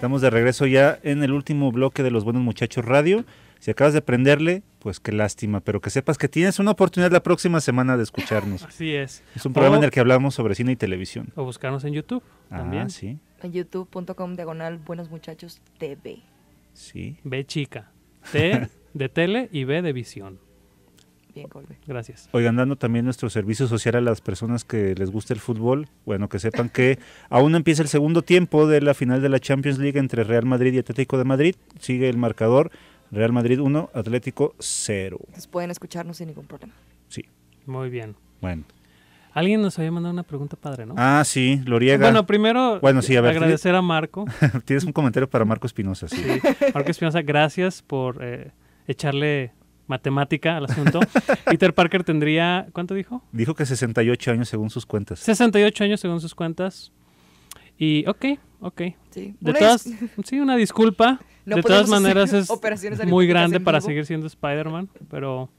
Estamos de regreso ya en el último bloque de Los Buenos Muchachos Radio. Si acabas de prenderle, pues qué lástima, pero que sepas que tienes una oportunidad la próxima semana de escucharnos. Así es. Es un programa en el que hablamos sobre cine y televisión. O buscarnos en YouTube ah, también. sí. En youtube.com diagonal Buenos Muchachos TV. Sí. B chica. T de tele y B de visión. Gracias. Oigan, dando también nuestro servicio social a las personas que les gusta el fútbol, bueno, que sepan que aún empieza el segundo tiempo de la final de la Champions League entre Real Madrid y Atlético de Madrid. Sigue el marcador Real Madrid 1, Atlético 0. pueden escucharnos sin ningún problema. Sí. Muy bien. Bueno. Alguien nos había mandado una pregunta padre, ¿no? Ah, sí, Loriega. Bueno, primero bueno, sí, agradecer a Marco. Tienes un comentario para Marco Espinosa, sí. Marco Espinosa, gracias por eh, echarle matemática al asunto. Peter Parker tendría, ¿cuánto dijo? Dijo que 68 años según sus cuentas. 68 años según sus cuentas. Y ok, ok. Sí, de una, todas, sí, una disculpa. de todas maneras es muy grande para seguir siendo Spider-Man, pero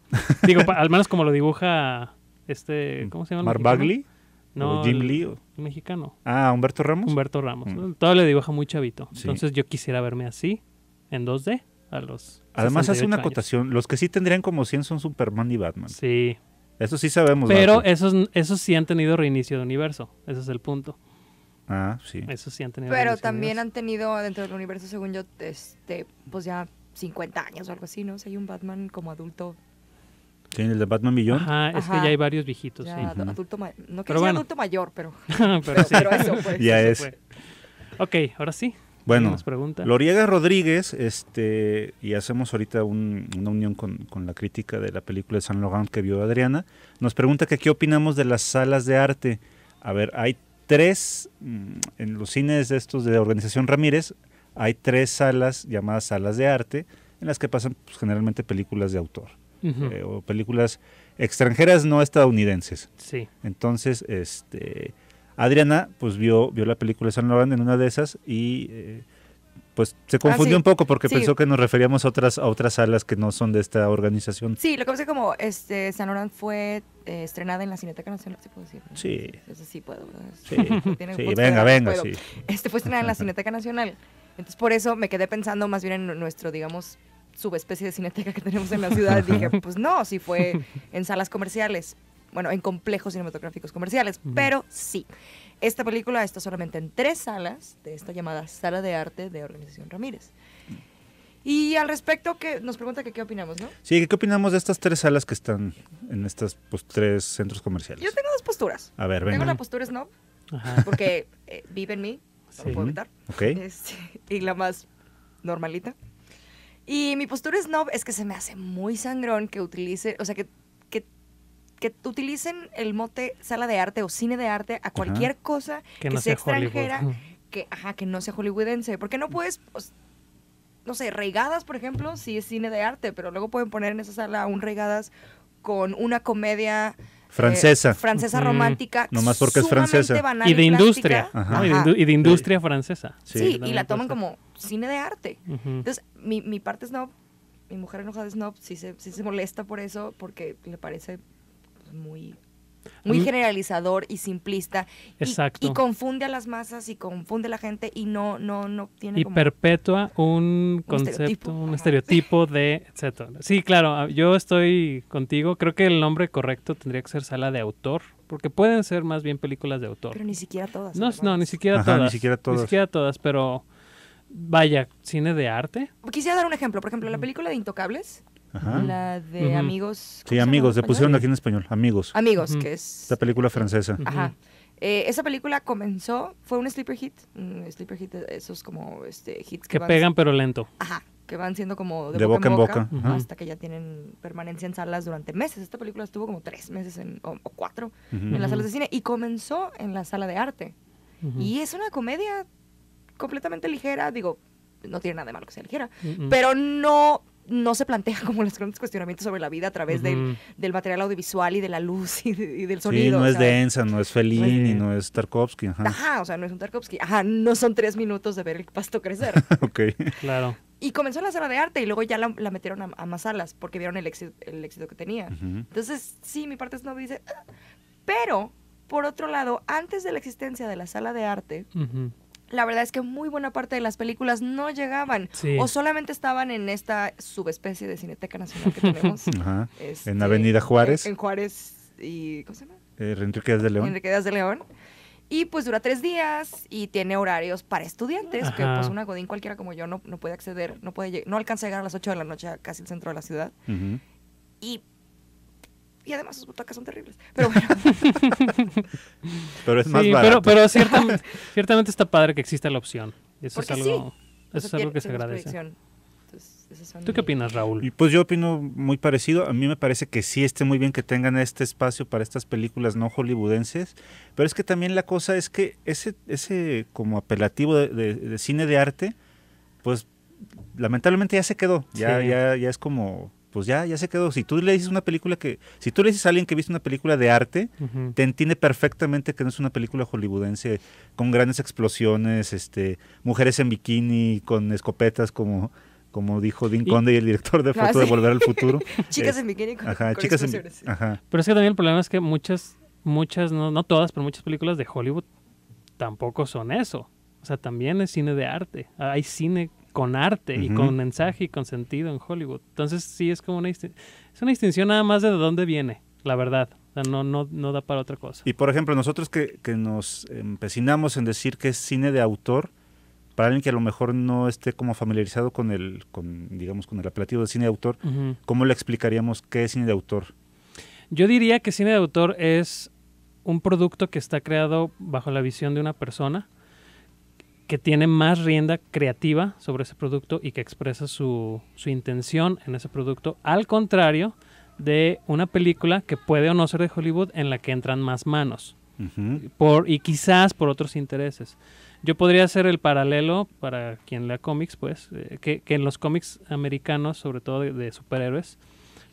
digo, al menos como lo dibuja este, ¿cómo se llama? ¿Mar Bagley. No, Jim Lee. mexicano. Ah, Humberto Ramos. Humberto Ramos. Mm. Todo le dibuja muy chavito. Entonces yo quisiera verme así, en 2D los. Además, hace una acotación: los que sí tendrían como 100 son Superman y Batman. Sí. Eso sí sabemos. Pero esos, esos sí han tenido reinicio de universo. Ese es el punto. Ah, sí. eso sí han tenido. Pero también han tenido dentro del universo, según yo, este, pues ya 50 años o algo así, ¿no? sea, hay un Batman como adulto Sí, el de Batman Millón? Ajá, es que ya hay varios viejitos. no que sea adulto mayor, pero, pero, eso, pues. Ya es. Ok, ahora sí. Bueno, Loriega Rodríguez, este, y hacemos ahorita una unión con, la crítica de la película de San Laurent que vio Adriana, nos pregunta que qué opinamos de las salas de arte. A ver, hay tres, mm, en los cines de estos de la Organización Ramírez, hay tres salas llamadas salas de arte, en las que pasan pues, generalmente películas de autor, eh, o películas extranjeras no estadounidenses. Sí. Entonces, este Adriana, pues vio, vio la película de San en una de esas y eh, pues se ah, confundió un poco porque pensó que nos referíamos a otras, otras salas que no son de esta organización. Sí, lo que pasa es que como este, San fue eh, estrenada en la Cineteca Nacional, ¿se ¿sí decir? Sí. sí puedo. Sí, venga, venga, sí. Este fue estrenada en la Cineteca Nacional. Entonces por eso me quedé pensando más bien en nuestro, digamos, subespecie de cineteca que tenemos en la ciudad. Dije, pues no, si fue en salas comerciales bueno, en complejos cinematográficos comerciales. Pero sí, esta película está solamente en tres salas de esta llamada Sala de Arte de Organización Ramírez. Y al respecto, que nos pregunta que qué opinamos, ¿no? Sí, ¿qué opinamos de estas tres salas que están en estos pues, tres centros comerciales? Yo tengo dos posturas. A ver, ven. Tengo la postura snob, porque eh, vive en mí, no lo puedo evitar. Ok. Este, y la más normalita. Y mi postura snob es que se me hace muy sangrón que utilice, o sea, que que utilicen el mote sala de arte o cine de arte a cualquier cosa que, sea, extranjera, que que no sea hollywoodense, porque no puedes pues, no sé, regadas, por ejemplo, sí es cine de arte, pero luego pueden poner en esa sala un regadas con una comedia eh, francesa. francesa romántica. Nomás porque es francesa. y de industria. Y, de, industria francesa. Sí, y la toman como cine de arte. Entonces, mi, mi parte no. mi mujer enojada de no, si sí se molesta por eso, porque le parece muy muy mm. generalizador y simplista exacto. Y, confunde a las masas y confunde a la gente y no no no tiene y como un, concepto un estereotipo de sí claro ah, yo estoy contigo creo que el nombre correcto tendría que ser sala de autor porque pueden ser más bien películas de autor pero ni siquiera todas no no ni siquiera todas ni siquiera todas ni siquiera todas pero Vaya, cine de arte. Quisiera dar un ejemplo. Por ejemplo, la película de Intocables la de Amigos. Sí, Amigos, se pusieron aquí en español, Amigos. Amigos, que es... Esta película francesa. Ajá. Eh, esa película comenzó, fue un sleeper hit, sleeper hit, esos como este, hits que, que pegan pero lento. Ajá, que van siendo como de, boca, en boca, hasta que ya tienen permanencia en salas durante meses. Esta película estuvo como tres meses en, o, cuatro en las salas de cine y comenzó en la sala de arte. Y es una comedia completamente ligera, digo, no tiene nada de malo que sea ligera, pero no no se plantea como los grandes cuestionamientos sobre la vida a través del, material audiovisual y de la luz y, del sonido. Sí, no es Densa, no es Fellini, y no es Tarkovsky. Ajá. ajá. o sea, no es un Tarkovsky. Ajá, no son tres minutos de ver el pasto crecer. ok. Claro. Y comenzó la sala de arte y luego ya la, metieron a, más salas porque vieron el éxito, el éxito que tenía. Entonces, sí, mi parte es no dice. Ah". Pero, por otro lado, antes de la existencia de la sala de arte, la verdad es que muy buena parte de las películas no llegaban o solamente estaban en esta subespecie de Cineteca Nacional que tenemos. Este, en Avenida Juárez. En, Juárez y... ¿Cómo se llama? En eh, Enrique de León. Enrique de León. Y pues dura tres días y tiene horarios para estudiantes, que pues una godín cualquiera como yo no, no puede acceder, no puede no alcanza a llegar a las 8 de la noche a casi el centro de la ciudad. Y y además sus butacas son terribles. Pero bueno. pero es más Pero, ciertamente, está padre que exista la opción. Eso es algo, sí. eso es algo que se agradece. ¿Tú qué opinas, Raúl? Pues yo opino muy parecido. A mí me parece que sí esté muy bien que tengan este espacio para estas películas no hollywoodenses, pero es que también la cosa es que ese, ese como apelativo de, cine de arte, pues lamentablemente ya se quedó. Ya, ya, ya es como pues ya, ya se quedó. Si tú le dices una película que, si tú le dices a alguien que viste una película de arte, te entiende perfectamente que no es una película hollywoodense con grandes explosiones, este, mujeres en bikini, con escopetas como, como dijo Dean Conde, y el director de ah, foto de Volver al Futuro. chicas en bikini con, escopetas. Pero es que también el problema es que muchas, muchas, no, no todas, pero muchas películas de Hollywood tampoco son eso. O sea, también es cine de arte. Hay cine con arte y con mensaje y con sentido en Hollywood. Entonces sí es como una, es una distinción nada más de dónde viene, la verdad. O sea, no, no, no da para otra cosa. Y por ejemplo, nosotros que, nos empecinamos en decir que es cine de autor, para alguien que a lo mejor no esté como familiarizado con el, con, digamos, con el apelativo de cine de autor, ¿cómo le explicaríamos qué es cine de autor? Yo diría que cine de autor es un producto que está creado bajo la visión de una persona que tiene más rienda creativa sobre ese producto y que expresa su, intención en ese producto, al contrario de una película que puede o no ser de Hollywood en la que entran más manos por, y quizás por otros intereses. Yo podría hacer el paralelo para quien lea cómics, pues, eh, que, en los cómics americanos, sobre todo de superhéroes,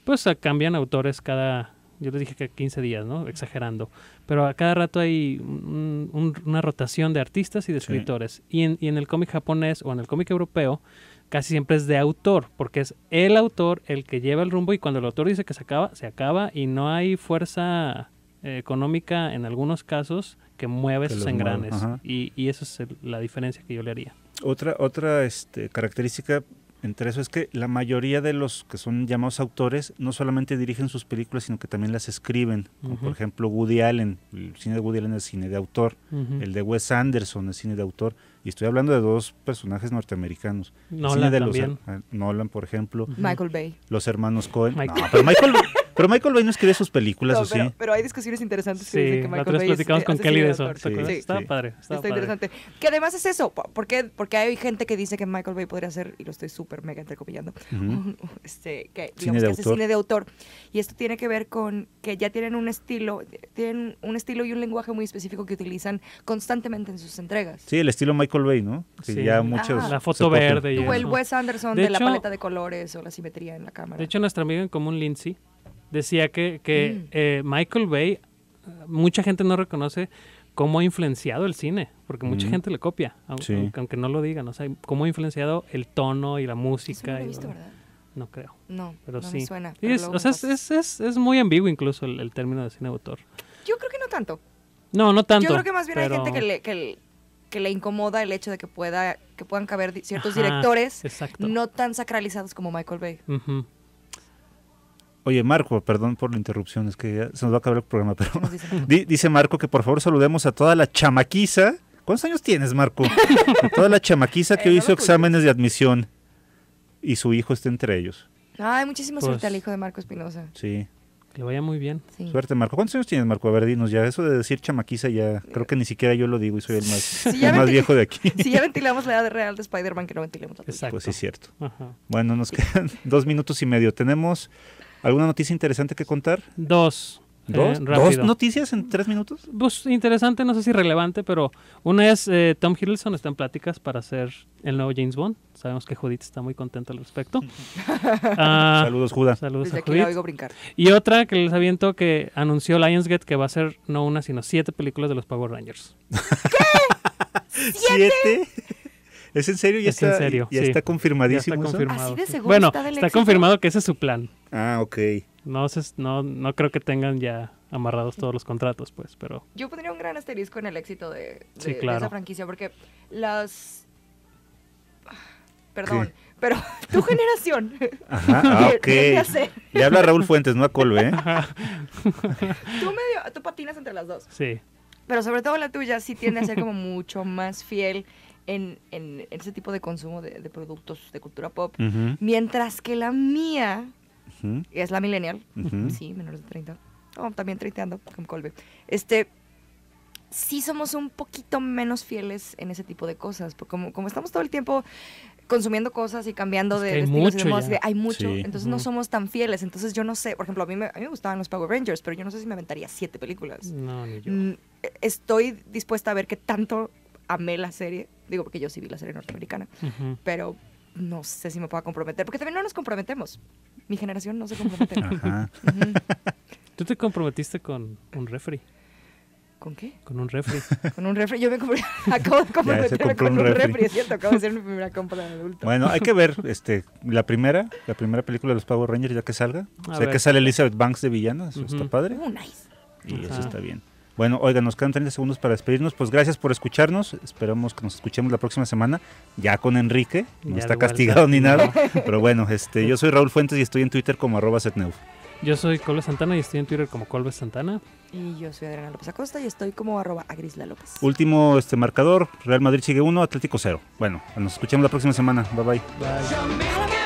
pues ah, cambian autores cada, yo les dije que 15 días, ¿no? Exagerando. Pero a cada rato hay una rotación de artistas y de escritores. Y, en, y en el cómic japonés o en el cómic europeo, casi siempre es de autor, porque es el autor el que lleva el rumbo y cuando el autor dice que se acaba, se acaba y no hay fuerza eh, económica en algunos casos que mueve esos engranes. Y, y, eso es la diferencia que yo le haría. Otra, otra este, característica entre eso es que la mayoría de los que son llamados autores no solamente dirigen sus películas, sino que también las escriben. por ejemplo Woody Allen, el cine de Woody Allen es cine de autor, el de Wes Anderson es cine de autor, y estoy hablando de dos personajes norteamericanos. Nolan de los, por ejemplo. Michael Bay. Los hermanos Cohen. pero Michael Bay. Pero Michael Bay no escribe sus películas, ¿o sí? Pero hay discusiones interesantes sí, que dicen que platicamos con Kelly de eso. Sí. Sí. Está padre. Está, interesante. Que además es eso. Porque, porque hay gente que dice que Michael Bay podría hacer, y lo estoy súper mega entrecopillando, este, que, digamos cine que cine de autor. Y esto tiene que ver con que ya tienen un estilo, tienen un estilo y un lenguaje muy específico que utilizan constantemente en sus entregas. Sí, el estilo Michael Bay, ¿no? sí. ya muchos. Ah. la foto verde. o el Wes Anderson de, la paleta de colores o la simetría en la cámara. De hecho, nuestra amiga en común, Lindsay, decía que, que mm. eh, Michael Bay, mucha gente no reconoce cómo ha influenciado el cine, porque mucha gente le copia, aunque, no lo digan, o sea, cómo ha influenciado el tono y la música. No, lo he visto, ¿verdad? no creo. No, pero sí. es, o sea, es, es, muy ambiguo incluso el, término de cine autor. Yo creo que no tanto. No, no tanto. Yo creo que más bien hay gente que le, que le incomoda el hecho de que pueda que puedan caber ciertos directores no tan sacralizados como Michael Bay. Oye, Marco, perdón por la interrupción, es que se nos va a acabar el programa, pero dice Marco que por favor saludemos a toda la chamaquiza. ¿Cuántos años tienes, Marco? A toda la chamaquiza que hoy eh, hizo exámenes de admisión y su hijo está entre ellos. Ay, muchísima pues suerte al hijo de Marco Espinosa. Sí. Que le vaya muy bien. Suerte, Marco. ¿Cuántos años tienes, Marco? A ver, dinos ya. Eso de decir chamaquiza ya, creo que ni siquiera yo lo digo y soy el más, viejo de aquí. Si ya ventilamos la edad real de Spider-Man, que no ventilemos la Exacto. Pues sí, cierto. Bueno, nos quedan dos minutos y medio. Tenemos ¿Alguna noticia interesante que contar? Dos. Eh, ¿Dos? ¿Dos noticias en tres minutos? Pues interesante, no sé si relevante, pero una es eh, Tom Hiddleston está en pláticas para hacer el nuevo James Bond. Sabemos que Judith está muy contenta al respecto. Ah, saludos, Judas. Saludos a Judith. Y otra que les aviento que anunció Lionsgate que va a ser no una, sino siete películas de los Power Rangers. ¿Qué? ¿Siete? ¿Siete? ¿Es en serio? ¿Ya está, en serio, ¿Ya está confirmadísimo? confirmado. bueno, está, confirmado que ese es su plan. Ah, ok. No, no, no creo que tengan ya amarrados todos los contratos, pues, pero... Yo pondría un gran asterisco en el éxito de, esa franquicia, porque las... Ah, perdón, pero tu generación. Ajá, ah, ok. habla Raúl Fuentes, no a Colbe, ¿eh? tú, tú patinas entre las dos. Sí. Pero sobre todo la tuya sí tiende a ser como mucho más fiel en, ese tipo de consumo de, productos de cultura pop, mientras que la mía es la millennial, sí, menores de 30, oh, también 30 ando, con Colby, este, sí somos un poquito menos fieles en ese tipo de cosas, porque como, estamos todo el tiempo consumiendo cosas y cambiando de de, de mucho hay mucho, entonces no somos tan fieles, entonces yo no sé, por ejemplo, a mí, me, gustaban los Power Rangers, pero yo no sé si me aventaría siete películas. No, ni yo. Mm, e, estoy dispuesta a ver qué tanto amé la serie, digo porque yo sí vi la serie norteamericana, pero no sé si me puedo comprometer, porque también no nos comprometemos. Mi generación no se compromete. Tú te comprometiste con un refri. ¿Con qué? Con un refri. Con un refri. Yo me comprometí acabo de comprometerme con un, refri. es cierto. Acabo de hacer mi primera compra de adulto. Bueno, hay que ver este, la primera, la primera película de los Power Rangers ya que salga. o sea, que sale Elizabeth Banks de villana, eso está padre. Oh, nice. Y eso está bien. Bueno, oigan, nos quedan 30 segundos para despedirnos. Pues gracias por escucharnos. Esperamos que nos escuchemos la próxima semana, ya con Enrique. No está castigado ni nada. Pero bueno, este, yo soy Raúl Fuentes y estoy en Twitter como arroba setneuf. Yo soy Colbe Santana y estoy en Twitter como Colbe Santana. Y yo soy Adriana López Acosta y estoy como arroba Agrisla López. Último este marcador, Real Madrid sigue 1, Atlético 0. Bueno, nos escuchamos la próxima semana. Bye bye. bye.